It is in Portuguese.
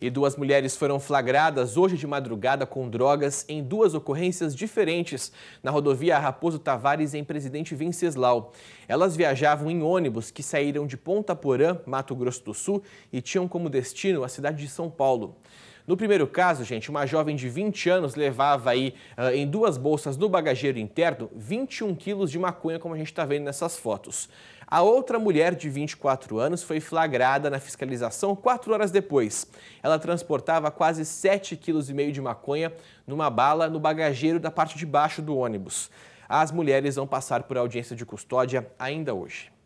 E duas mulheres foram flagradas hoje de madrugada com drogas em duas ocorrências diferentes na rodovia Raposo Tavares, em Presidente Venceslau. Elas viajavam em ônibus que saíram de Ponta Porã, Mato Grosso do Sul, e tinham como destino a cidade de São Paulo. No primeiro caso, gente, uma jovem de 20 anos levava aí uh, em duas bolsas no bagageiro interno 21 quilos de maconha, como a gente está vendo nessas fotos. A outra mulher de 24 anos foi flagrada na fiscalização quatro horas depois. Ela transportava quase 7,5 kg de maconha numa bala no bagageiro da parte de baixo do ônibus. As mulheres vão passar por audiência de custódia ainda hoje.